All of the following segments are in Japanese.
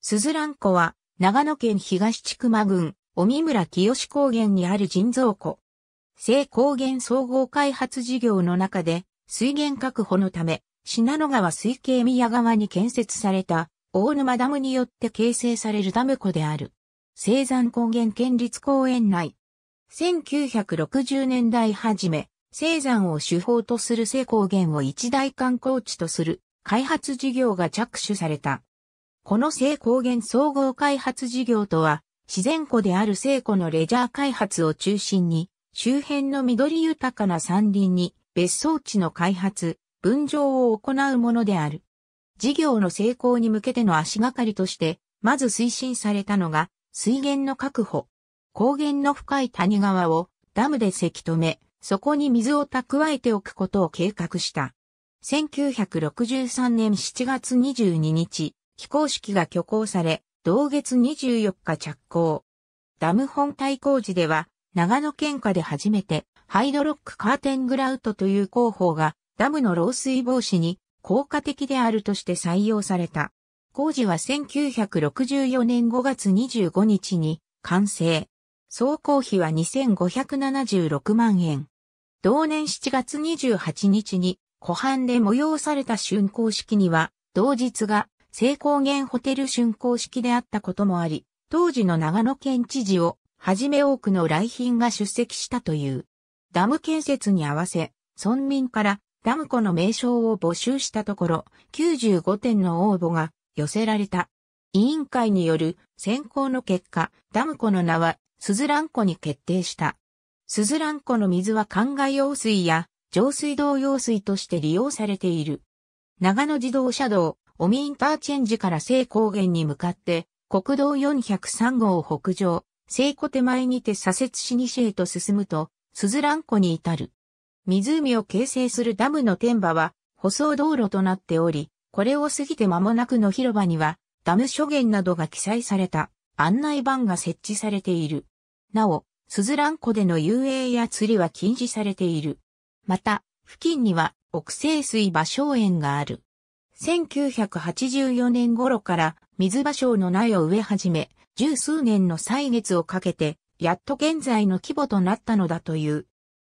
スズラン湖は、長野県東千間郡、尾村清高原にある人造湖。西高原総合開発事業の中で、水源確保のため、信濃川水系宮川に建設された、大沼ダムによって形成されるダム湖である。青山高原県立公園内。1960年代初め、青山を主砲とする西高原を一大観光地とする開発事業が着手された。この聖高原総合開発事業とは、自然湖である聖湖のレジャー開発を中心に、周辺の緑豊かな山林に別荘地の開発、分譲を行うものである。事業の成功に向けての足がかりとして、まず推進されたのが、水源の確保。高原の深い谷川をダムでせき止め、そこに水を蓄えておくことを計画した。1963年7月22日、飛行式が挙行され、同月24日着工。ダム本体工事では、長野県下で初めて、ハイドロックカーテングラウトという工法が、ダムの漏水防止に効果的であるとして採用された。工事は1964年5月25日に完成。総工費は2576万円。同年7月28日に湖畔で催された竣工式には、同日が成高原ホテル竣工式であったこともあり、当時の長野県知事をはじめ多くの来賓が出席したという。ダム建設に合わせ、村民からダム湖の名称を募集したところ、95点の応募が寄せられた。委員会による選考の結果、ダム湖の名はスズラン湖に決定した。スズラン湖の水は灌漑用水や上水道用水として利用されている。長野自動車道尾身インターチェンジから西高原に向かって、国道403号を北上、西湖手前にて左折し西へと進むと、鈴蘭湖に至る。湖を形成するダムの天馬は、舗装道路となっており、これを過ぎて間もなくの広場には、ダム諸言などが記載された案内板が設置されている。なお、鈴蘭湖での遊泳や釣りは禁止されている。また、付近には、北西水場蕉園がある。1984年頃から水芭蕉の苗を植え始め、十数年の歳月をかけて、やっと現在の規模となったのだという。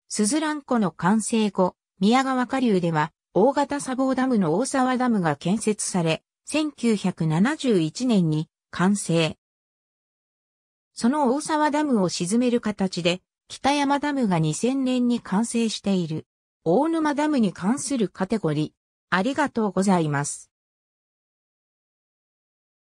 スズラン湖の完成後、宮川下流では、大型砂防ダムの大沢ダムが建設され、1971年に完成。その大沢ダムを沈める形で、北山ダムが2000年に完成している。大沼ダムに関するカテゴリありがとうございます。